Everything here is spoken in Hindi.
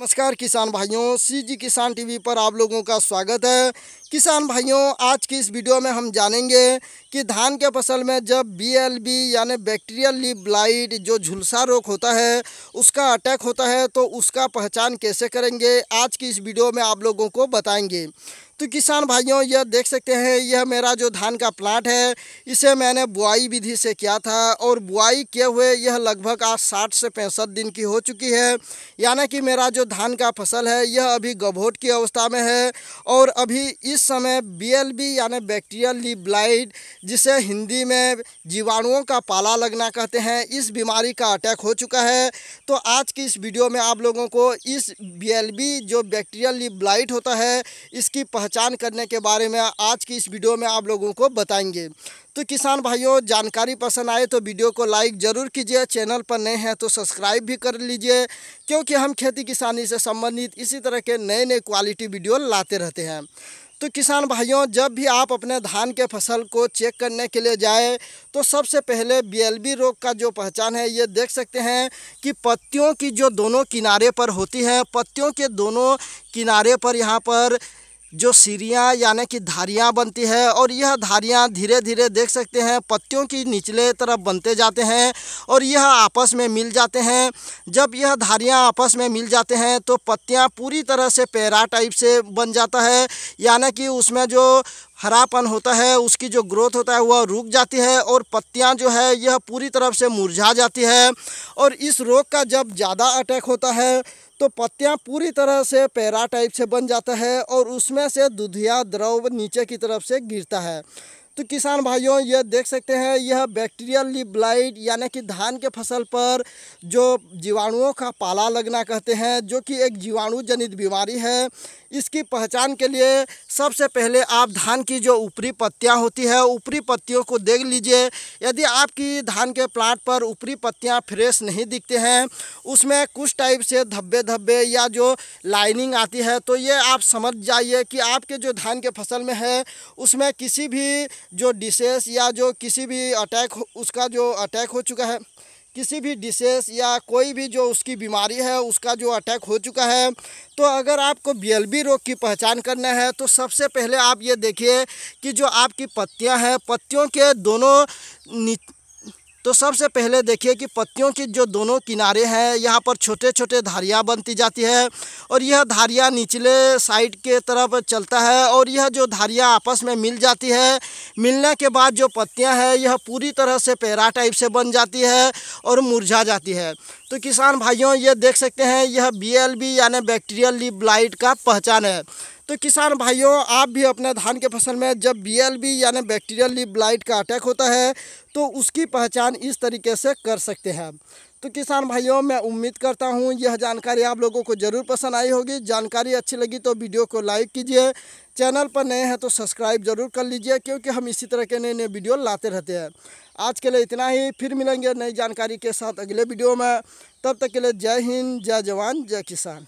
नमस्कार किसान भाइयों सीजी किसान टीवी पर आप लोगों का स्वागत है किसान भाइयों आज की इस वीडियो में हम जानेंगे कि धान के फसल में जब बीएलबी यानी बैक्टीरियल लीप ब्लाइट जो झुलसा रोग होता है उसका अटैक होता है तो उसका पहचान कैसे करेंगे आज की इस वीडियो में आप लोगों को बताएंगे तो किसान भाइयों यह देख सकते हैं यह मेरा जो धान का प्लांट है इसे मैंने बुआई विधि से किया था और बुआई किए हुए यह लगभग आज साठ से पैंसठ दिन की हो चुकी है यानी कि मेरा जो धान का फसल है यह अभी गभोट की अवस्था में है और अभी इस समय बी यानी बैक्टीरियल ली ब्लाइट जिसे हिंदी में जीवाणुओं का पाला लगना कहते हैं इस बीमारी का अटैक हो चुका है तो आज की इस वीडियो में आप लोगों को इस बी जो बैक्टीरियल ली ब्लाइट होता है इसकी पहचान पहचान करने के बारे में आज की इस वीडियो में आप लोगों को बताएंगे तो किसान भाइयों जानकारी पसंद आए तो वीडियो को लाइक ज़रूर कीजिए चैनल पर नए हैं तो सब्सक्राइब भी कर लीजिए क्योंकि हम खेती किसानी से संबंधित इसी तरह के नए नए क्वालिटी वीडियो लाते रहते हैं तो किसान भाइयों जब भी आप अपने धान के फसल को चेक करने के लिए जाए तो सबसे पहले बीएलबी रोग का जो पहचान है ये देख सकते हैं कि पत्तियों की जो दोनों किनारे पर होती है पत्तियों के दोनों किनारे पर यहाँ पर जो सीरियाँ यानी कि धारियाँ बनती है और यह धारियाँ धीरे धीरे देख सकते हैं पत्तियों की निचले तरफ बनते जाते हैं और यह आपस में मिल जाते हैं जब यह धारियाँ आपस में मिल जाते हैं तो पत्तियाँ पूरी तरह से पैरा टाइप से बन जाता है यानी कि उसमें जो हरापन होता है उसकी जो ग्रोथ होता है वह रुक जाती है और पत्तियां जो है यह पूरी तरफ से मुरझा जाती है और इस रोग का जब ज़्यादा अटैक होता है तो पत्तियां पूरी तरह से पैरा टाइप से बन जाता है और उसमें से दुधिया द्रव नीचे की तरफ से गिरता है तो किसान भाइयों ये देख सकते हैं यह बैक्टीरियल लिप ब्लाइट यानी कि धान के फसल पर जो जीवाणुओं का पाला लगना कहते हैं जो कि एक जीवाणु जनित बीमारी है इसकी पहचान के लिए सबसे पहले आप धान की जो ऊपरी पत्तियां होती है ऊपरी पत्तियों को देख लीजिए यदि आपकी धान के प्लाट पर ऊपरी पत्तियां फ्रेश नहीं दिखते हैं उसमें कुछ टाइप से धब्बे धब्बे या जो लाइनिंग आती है तो ये आप समझ जाइए कि आपके जो धान के फसल में है उसमें किसी भी जो डिशेस या जो किसी भी अटैक उसका जो अटैक हो चुका है किसी भी डिशेस या कोई भी जो उसकी बीमारी है उसका जो अटैक हो चुका है तो अगर आपको बीएलबी रोग की पहचान करना है तो सबसे पहले आप ये देखिए कि जो आपकी पत्तियां हैं पत्तियों के दोनों तो सबसे पहले देखिए कि पत्तियों की जो दोनों किनारे हैं यहाँ पर छोटे छोटे धारियाँ बनती जाती है और यह धारियाँ निचले साइड के तरफ चलता है और यह जो धारियाँ आपस में मिल जाती है मिलने के बाद जो पत्तियाँ हैं यह पूरी तरह से पैरा टाइप से बन जाती है और मुरझा जाती है तो किसान भाइयों ये देख सकते हैं यह बीएलबी यानी बैक्टीरियल लीफ ब्लाइट का पहचान है तो किसान भाइयों आप भी अपने धान के फसल में जब बीएलबी यानी बैक्टीरियल लीफ ब्लाइट का अटैक होता है तो उसकी पहचान इस तरीके से कर सकते हैं तो किसान भाइयों मैं उम्मीद करता हूँ यह जानकारी आप लोगों को ज़रूर पसंद आई होगी जानकारी अच्छी लगी तो वीडियो को लाइक कीजिए चैनल पर नए हैं तो सब्सक्राइब जरूर कर लीजिए क्योंकि हम इसी तरह के नए नए वीडियो लाते रहते हैं आज के लिए इतना ही फिर मिलेंगे नई जानकारी के साथ अगले वीडियो में तब तक के लिए जय हिंद जय जवान जय किसान